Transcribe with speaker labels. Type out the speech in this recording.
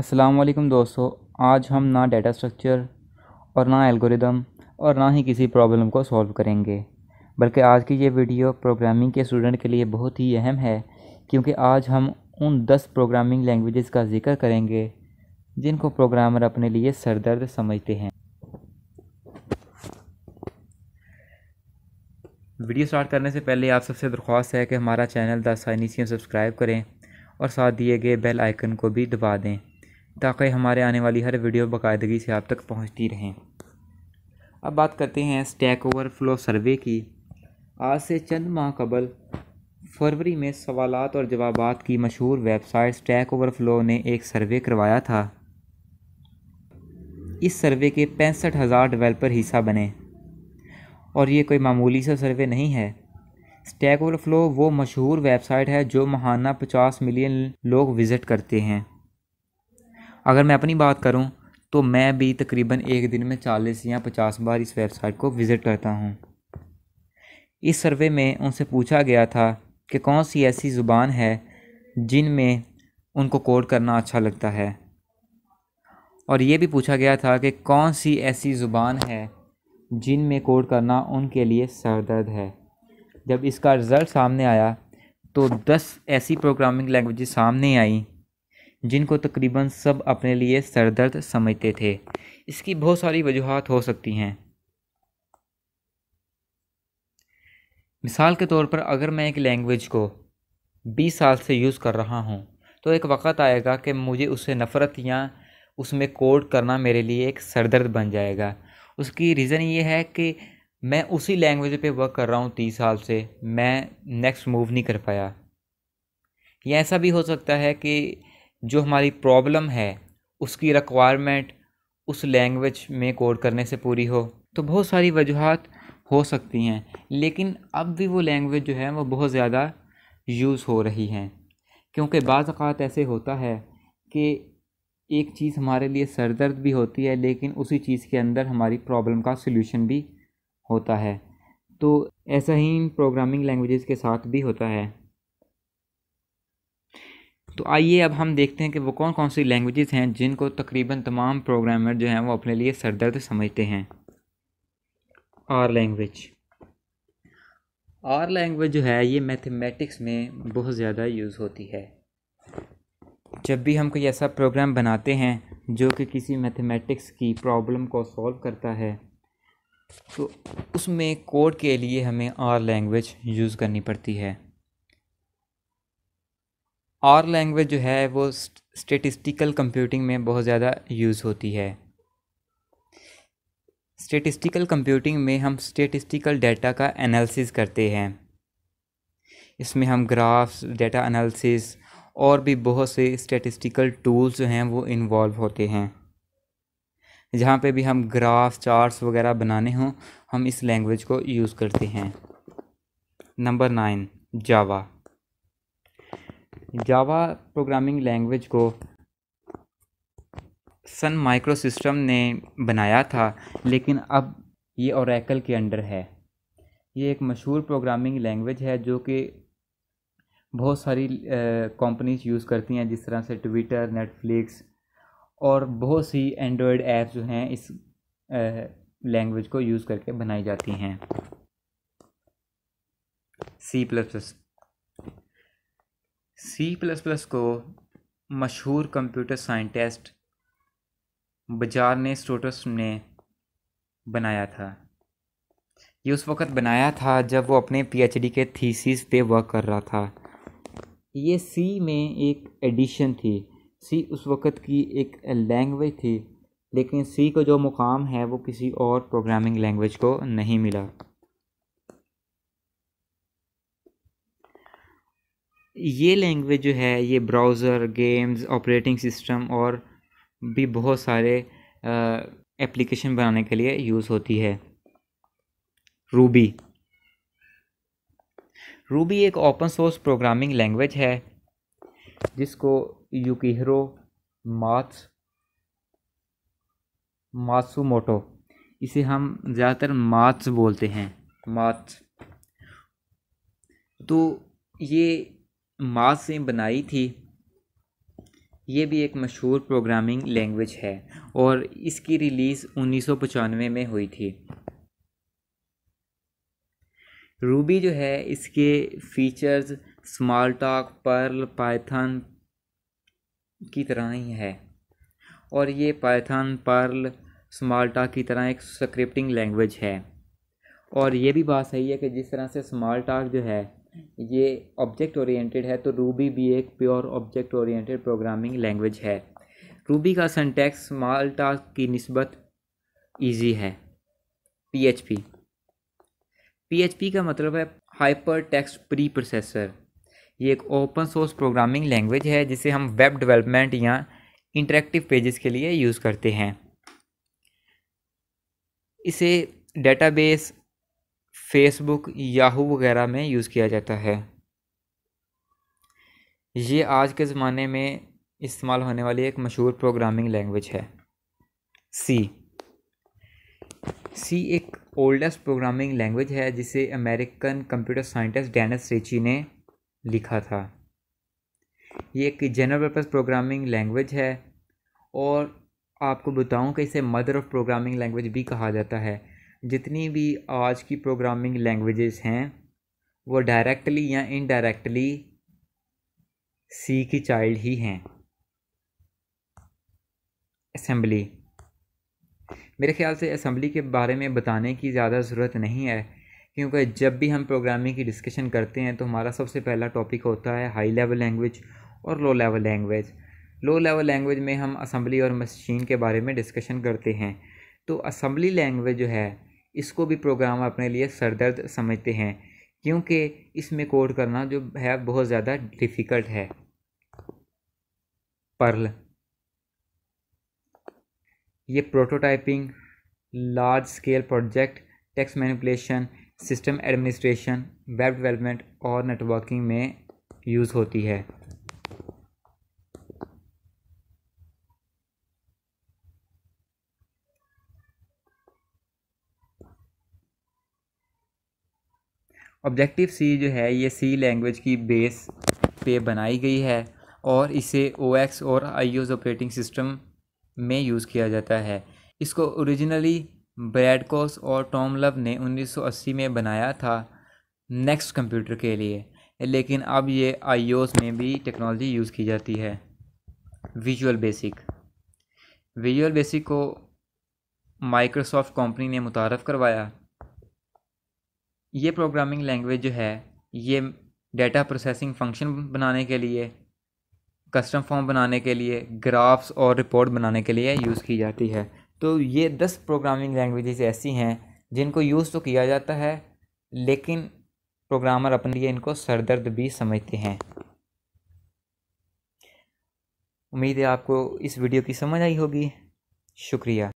Speaker 1: असलम दोस्तों आज हम ना डाटा स्ट्रक्चर और ना एल्गोरिदम और ना ही किसी प्रॉब्लम को सॉल्व करेंगे बल्कि आज की ये वीडियो प्रोग्रामिंग के स्टूडेंट के लिए बहुत ही अहम है क्योंकि आज हम उन दस प्रोग्रामिंग लैंग्वेजेस का जिक्र करेंगे जिनको प्रोग्रामर अपने लिए सरदर्द समझते हैं वीडियो स्टार्ट करने से पहले आप सबसे दरख्वास्त है कि हमारा चैनल द साइनिसियम सब्सक्राइब करें और साथ दिए गए बेल आइकन को भी दबा दें ताकि हमारे आने वाली हर वीडियो बाकायदगी से आप तक पहुंचती रहें अब बात करते हैं स्टैक ओवरफ्लो सर्वे की आज से चंद माह कबल फरवरी में सवाल और जवाब की मशहूर वेबसाइट स्टैक ओवरफ्लो ने एक सर्वे करवाया था इस सर्वे के पैंसठ हज़ार डिवेलपर हिस्सा बने और ये कोई मामूली सा सर्वे नहीं है स्टैक ओवरफ्लो वो मशहूर वेबसाइट है जो महाना 50 मिलियन लोग विज़िट करते हैं अगर मैं अपनी बात करूँ तो मैं भी तकरीबन एक दिन में चालीस या पचास बार इस वेबसाइट को विज़िट करता हूँ इस सर्वे में उनसे पूछा गया था कि कौन सी ऐसी ज़ुबान है जिनमें उनको कोड करना अच्छा लगता है और ये भी पूछा गया था कि कौन सी ऐसी ज़ुबान है जिनमें कोड करना उनके लिए सरदर्द है जब इसका रिज़ल्ट सामने आया तो दस ऐसी प्रोग्रामिंग लैंग्वेज सामने आई जिनको तकरीबन सब अपने लिए सरदर्द समझते थे इसकी बहुत सारी वजूहत हो सकती हैं मिसाल के तौर पर अगर मैं एक लैंग्वेज को 20 साल से यूज़ कर रहा हूँ तो एक वक़्त आएगा कि मुझे उससे नफ़रत या उसमें कोड करना मेरे लिए एक सरदर्द बन जाएगा उसकी रीज़न ये है कि मैं उसी लैंग्वेज पे वर्क कर रहा हूँ तीस साल से मैं नेक्स्ट मूव नहीं कर पाया ये ऐसा भी हो सकता है कि जो हमारी प्रॉब्लम है उसकी रिक्वायरमेंट उस लैंग्वेज में कोड करने से पूरी हो तो बहुत सारी वजूहत हो सकती हैं लेकिन अब भी वो लैंग्वेज जो है वो बहुत ज़्यादा यूज़ हो रही हैं क्योंकि बाज़ात ऐसे होता है कि एक चीज़ हमारे लिए सरदर्द भी होती है लेकिन उसी चीज़ के अंदर हमारी प्रॉब्लम का सोल्यूशन भी होता है तो ऐसा ही इन प्रोग्रामिंग लैंग्वेजेस के साथ भी होता है तो आइए अब हम देखते हैं कि वो कौन कौन सी लैंग्वेजेस हैं जिनको तकरीबन तमाम प्रोग्रामर जो हैं वो अपने लिए सरदर्द समझते हैं आर लैंग्वेज आर लैंग्वेज जो है ये मैथमेटिक्स में बहुत ज़्यादा यूज़ होती है जब भी हम कोई ऐसा प्रोग्राम बनाते हैं जो कि किसी मैथमेटिक्स की प्रॉब्लम को सॉल्व करता है तो उसमें कोड के लिए हमें आर लैंग्वेज यूज़ करनी पड़ती है और लैंग्वेज जो है वो स्टेटिस्टिकल कंप्यूटिंग में बहुत ज़्यादा यूज़ होती है स्टेटिस्टिकल कंप्यूटिंग में हम स्टेटिस्टिकल डाटा का एनालिसिस करते हैं इसमें हम ग्राफ्स डाटा एनालिसिस और भी बहुत से स्टेटिस्टिकल टूल्स जो हैं वो इन्वॉल्व होते हैं जहाँ पे भी हम ग्राफ चार्ट्स वगैरह बनाने हों हम इस लैंग्वेज को यूज़ करते हैं number nine Java Java programming language को सन माइक्रो सिस्टम ने बनाया था लेकिन अब ये औरकल के अंडर है ये एक मशहूर प्रोग्रामिंग लैंग्वेज है जो कि बहुत सारी कंपनीज यूज़ करती हैं जिस तरह से ट्विटर नेटफ्लिक्स और बहुत सी एंड्रॉयड ऐप्स जो हैं इस लैंग्वेज को यूज़ करके बनाई जाती हैं C plus plus C plus plus को मशहूर कंप्यूटर साइंटिस्ट बजार ने स्टोटस ने बनाया था ये उस वक्त बनाया था जब वो अपने पीएचडी के थीसिस पे वर्क कर रहा था ये सी में एक एडिशन थी सी उस वक्त की एक लैंग्वेज थी लेकिन सी को जो मुकाम है वो किसी और प्रोग्रामिंग लैंग्वेज को नहीं मिला ये लैंग्वेज जो है ये ब्राउज़र गेम्स ऑपरेटिंग सिस्टम और भी बहुत सारे एप्लीकेशन बनाने के लिए यूज़ होती है रूबी रूबी एक ओपन सोर्स प्रोग्रामिंग लैंग्वेज है जिसको यूकीहरो माथ्स मोटो इसे हम ज़्यादातर माथ्स बोलते हैं माथ्स तो ये माँ से बनाई थी ये भी एक मशहूर प्रोग्रामिंग लैंग्वेज है और इसकी रिलीज़ उन्नीस में हुई थी रूबी जो है इसके features Smalltalk Perl Python की तरह ही है और ये पाइथन पर्ल स्मॉल टॉक की तरह एक स्क्रिप्टिंग लैंग्वेज है और ये भी बात सही है कि जिस तरह से स्मॉल टॉक जो है ये ऑब्जेक्ट ओरिएंटेड है तो रूबी भी एक pure object oriented programming language है रूबी का सेंटेक्स माल टास्क की नस्बत ईजी है पीएचपी पीएचपी का मतलब है हाइपर टेक्स्ट प्री प्रोसेसर ये एक ओपन सोर्स प्रोग्रामिंग लैंग्वेज है जिसे हम वेब डेवलपमेंट या इंटरेक्टिव पेजेस के लिए यूज़ करते हैं इसे डेटाबेस फेसबुक याहू वगैरह में यूज़ किया जाता है ये आज के ज़माने में इस्तेमाल होने वाली एक मशहूर प्रोग्रामिंग लैंग्वेज है सी सी एक ओल्डेस्ट प्रोग्रामिंग लैंग्वेज है जिसे American computer scientist Dennis Ritchie ने लिखा था ये एक जनरल पर्पस प्रोग्रामिंग लैंग्वेज है और आपको बताऊं कि इसे मदर ऑफ़ प्रोग्रामिंग लैंग्वेज भी कहा जाता है जितनी भी आज की प्रोग्रामिंग लैंग्वेजेस हैं वो डायरेक्टली या इनडायरेक्टली सी की चाइल्ड ही हैं असम्बली मेरे ख्याल से असम्बली के बारे में बताने की ज़्यादा ज़रूरत नहीं है क्योंकि जब भी हम प्रोग्रामिंग की डिस्कशन करते हैं तो हमारा सबसे पहला टॉपिक होता है हाई लेवल लैंग्वेज और low level language low level language में हम असम्बली और मशीन के बारे में डिस्कशन करते हैं तो असम्बली लैंग्वेज जो है इसको भी प्रोग्राम अपने लिए सरदर्द समझते हैं क्योंकि इसमें कोड करना जो है बहुत ज़्यादा डिफ़िकल्ट है पर्ल ये prototyping large scale project text manipulation system administration web development और नेटवर्किंग में यूज़ होती है ऑब्जेक्टिव सी जो है ये सी लैंग्वेज की बेस पे बनाई गई है और इसे ओ एक्स और आई ऑपरेटिंग सिस्टम में यूज़ किया जाता है इसको ओरिजिनली ब्रैडकॉस और टॉम लव ने 1980 में बनाया था नेक्स्ट कंप्यूटर के लिए लेकिन अब ये आई में भी टेक्नोलॉजी यूज़ की जाती है विजुअल बेसिक विजुअल बेसिक को माइक्रोसॉफ्ट कंपनी ने मुतारफ़ करवाया ये प्रोग्रामिंग लैंग्वेज जो है ये डेटा प्रोसेसिंग फंक्शन बनाने के लिए कस्टम फॉर्म बनाने के लिए ग्राफ्स और रिपोर्ट बनाने के लिए यूज़ की जाती है तो ये दस प्रोग्रामिंग लैंग्वेजेस ऐसी हैं जिनको यूज़ तो किया जाता है लेकिन प्रोग्रामर अपने लिए इनको सरदर्द भी समझते हैं उम्मीद है आपको इस वीडियो की समझ आई होगी शुक्रिया